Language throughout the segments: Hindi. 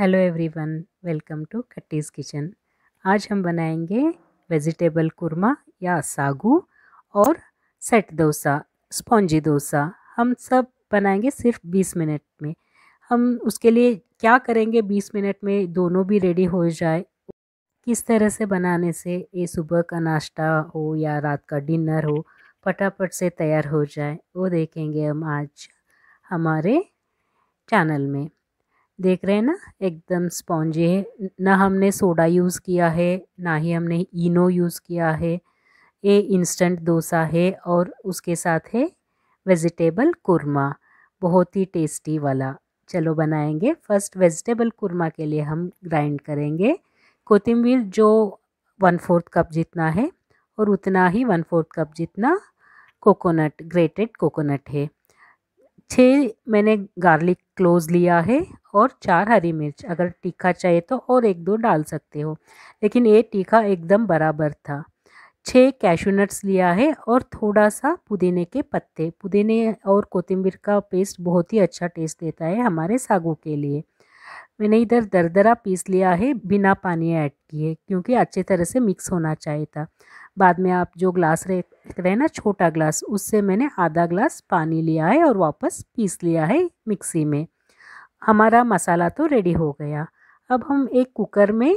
Hello everyone welcome to Katti's kitchen आज हम बनाएंगे वेजिटेबल कुरमा या सागू और सेट डोसा स्पॉन्जी डोसा हम सब बनाएंगे सिर्फ 20 मिनट में हम उसके लिए क्या करेंगे 20 मिनट में दोनों भी रेडी हो जाए किस तरह से बनाने से ये सुबह का नाश्ता हो या रात का डिनर हो फटाफट से तैयार हो जाए वो देखेंगे हम आज हमारे चैनल में देख रहे हैं ना एकदम स्पॉन्जी है ना हमने सोडा यूज़ किया है ना ही हमने इनो यूज़ किया है ये इंस्टेंट डोसा है और उसके साथ है वेजिटेबल कुरमा बहुत ही टेस्टी वाला चलो बनाएंगे फर्स्ट वेजिटेबल कुरमा के लिए हम ग्राइंड करेंगे कोथिम्बीर जो वन फोर्थ कप जितना है और उतना ही वन फोर्थ कप जितना कोकोनट ग्रेटेड कोकोनट है छः मैंने गार्लिक क्लोज लिया है और चार हरी मिर्च अगर तीखा चाहिए तो और एक दो डाल सकते हो लेकिन ये तीखा एकदम बराबर था छः कैशूनट्स लिया है और थोड़ा सा पुदीने के पत्ते पुदीने और कोथिम्बिर का पेस्ट बहुत ही अच्छा टेस्ट देता है हमारे सागों के लिए मैंने इधर दरदरा पीस लिया है बिना पानी ऐड किए क्योंकि अच्छे तरह से मिक्स होना चाहिए था बाद में आप जो ग्लास रहना छोटा ग्लास उससे मैंने आधा ग्लास पानी लिया है और वापस पीस लिया है मिक्सी में हमारा मसाला तो रेडी हो गया अब हम एक कुकर में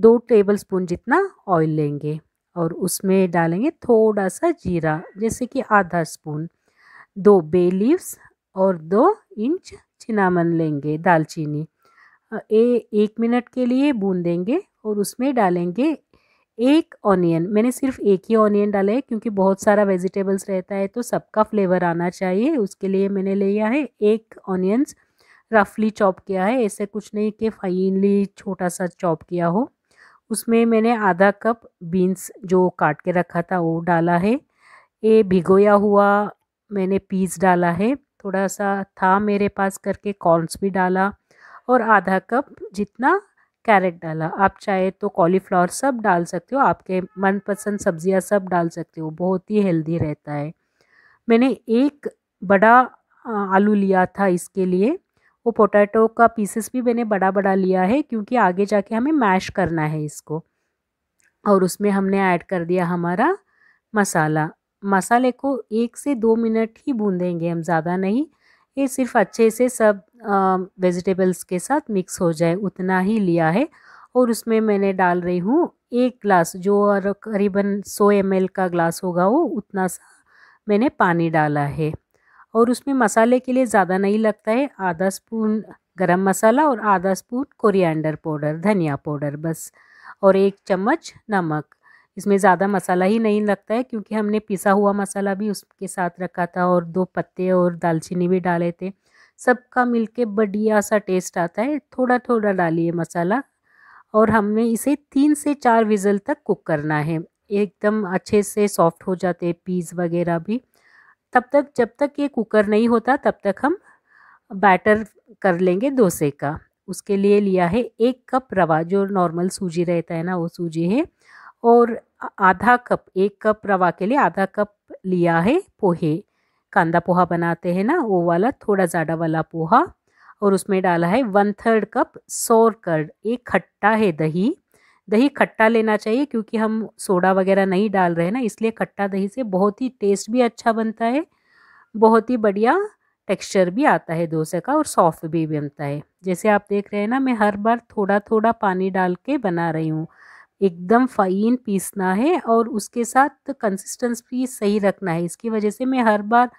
दो टेबल स्पून जितना ऑयल लेंगे और उसमें डालेंगे थोड़ा सा जीरा जैसे कि आधा स्पून दो बे लीव्स और दो इंच चिनामन लेंगे दालचीनी ए एक मिनट के लिए भून देंगे और उसमें डालेंगे एक ऑनियन मैंने सिर्फ एक ही ऑनियन डाला है क्योंकि बहुत सारा वेजिटेबल्स रहता है तो सबका फ्लेवर आना चाहिए उसके लिए मैंने लिया है एक ऑनियंस रफली चॉप किया है ऐसे कुछ नहीं कि फाइनली छोटा सा चॉप किया हो उसमें मैंने आधा कप बीन्स जो काट के रखा था वो डाला है ये भिगोया हुआ मैंने पीस डाला है थोड़ा सा था मेरे पास करके कॉर्नस भी डाला और आधा कप जितना कैरेट डाला आप चाहे तो कॉलीफ्लावर सब डाल सकते हो आपके मनपसंद सब्जियां सब डाल सकते हो बहुत ही हेल्दी रहता है मैंने एक बड़ा आलू लिया था इसके लिए वो पोटैटो का पीसेस भी मैंने बड़ा बड़ा लिया है क्योंकि आगे जाके हमें मैश करना है इसको और उसमें हमने ऐड कर दिया हमारा मसाला मसाले को एक से दो मिनट ही भूंदेंगे हम ज़्यादा नहीं ये सिर्फ अच्छे से सब वेजिटेबल्स के साथ मिक्स हो जाए उतना ही लिया है और उसमें मैंने डाल रही हूँ एक ग्लास जो करीबन सौ एम का ग्लास होगा वो उतना सा मैंने पानी डाला है और उसमें मसाले के लिए ज़्यादा नहीं लगता है आधा स्पून गरम मसाला और आधा स्पून कोरिएंडर पाउडर धनिया पाउडर बस और एक चम्मच नमक इसमें ज़्यादा मसाला ही नहीं लगता है क्योंकि हमने पिसा हुआ मसाला भी उसके साथ रखा था और दो पत्ते और दालचीनी भी डाले थे सबका मिल के बढ़िया सा टेस्ट आता है थोड़ा थोड़ा डालिए मसाला और हमने इसे तीन से चार विज़ल तक कुक करना है एकदम अच्छे से सॉफ्ट हो जाते हैं पीस वगैरह भी तब तक जब तक ये कुकर नहीं होता तब तक हम बैटर कर लेंगे डोसे का उसके लिए लिया है एक कप रवा जो नॉर्मल सूजी रहता है ना वो सूजी है और आधा कप एक कप रवा के लिए आधा कप लिया है पोहे कांदा पोहा बनाते हैं ना वो वाला थोड़ा ज़्यादा वाला पोहा और उसमें डाला है one third cup sour curd एक खट्टा है दही दही खट्टा लेना चाहिए क्योंकि हम सोडा वगैरह नहीं डाल रहे हैं ना इसलिए खट्टा दही से बहुत ही टेस्ट भी अच्छा बनता है बहुत ही बढ़िया टेक्सचर भी आता है डोसे का और सॉफ्ट भी बनता है जैसे आप देख रहे हैं ना मैं हर बार थोड़ा थोड़ा पानी डाल के बना रही हूँ एकदम फ़ाइन पीसना है और उसके साथ कंसिस्टेंस भी सही रखना है इसकी वजह से मैं हर बार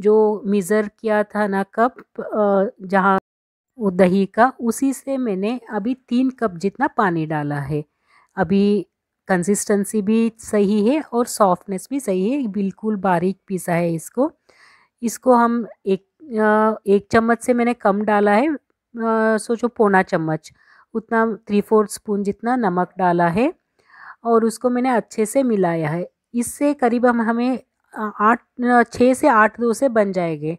जो मेज़र किया था ना कप जहाँ दही का उसी से मैंने अभी तीन कप जितना पानी डाला है अभी कंसिस्टेंसी भी सही है और सॉफ्टनेस भी सही है बिल्कुल बारीक पीसा है इसको इसको हम एक एक चम्मच से मैंने कम डाला है सोचो पौना चम्मच उतना थ्री फोर्थ स्पून जितना नमक डाला है और उसको मैंने अच्छे से मिलाया है इससे करीब हम हमें आठ छः से आठ डोसे बन जाएंगे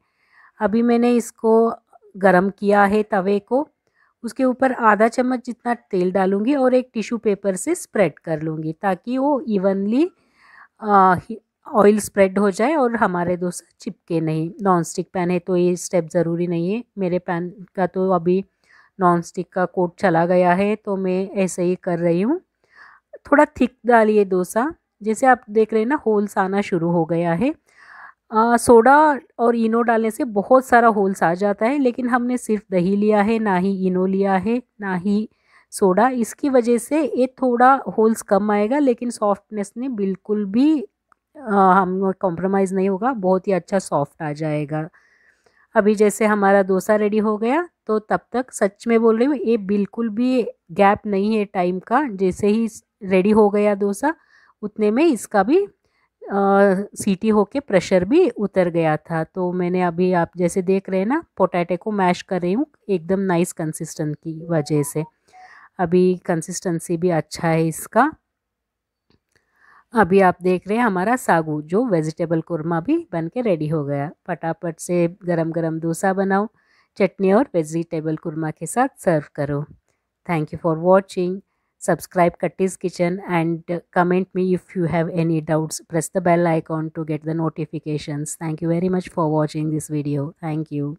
अभी मैंने इसको गरम किया है तवे को उसके ऊपर आधा चम्मच जितना तेल डालूंगी और एक टिश्यू पेपर से स्प्रेड कर लूँगी ताकि वो इवनली ऑयल स्प्रेड हो जाए और हमारे दोस्त चिपके नहीं नॉन स्टिक पैन है तो ये स्टेप ज़रूरी नहीं है मेरे पैन का तो अभी नॉन स्टिक का कोट चला गया है तो मैं ऐसे ही कर रही हूँ थोड़ा थिक डालिए डोसा जैसे आप देख रहे हैं ना होल्स आना शुरू हो गया है आ, सोडा और इनो डालने से बहुत सारा होल्स आ जाता है लेकिन हमने सिर्फ दही लिया है ना ही इनो लिया है ना ही सोडा इसकी वजह से ये थोड़ा होल्स कम आएगा लेकिन सॉफ्टनेस ने बिल्कुल भी आ, हम कॉम्प्रोमाइज़ नहीं होगा बहुत ही अच्छा सॉफ्ट आ जाएगा अभी जैसे हमारा डोसा रेडी हो गया तो तब तक सच में बोल रही हूँ ये बिल्कुल भी गैप नहीं है टाइम का जैसे ही रेडी हो गया डोसा उतने में इसका भी आ, सीटी होके प्रेशर भी उतर गया था तो मैंने अभी आप जैसे देख रहे हैं ना पोटैटो को मैश कर रही हूँ एकदम नाइस कंसिस्टेंट की वजह से अभी कंसिस्टेंसी भी अच्छा है इसका अभी आप देख रहे हैं हमारा सागू जो वेजिटेबल कुरमा भी बन के रेडी हो गया फटाफट से गरम गरम डोसा बनाओ चटनी और वेजिटेबल कुरमा के साथ सर्व करो thank you for watching subscribe Katti's Kitchen and comment me if you have any doubts. Press the bell icon to get the notifications. Thank you very much for watching this video. Thank you.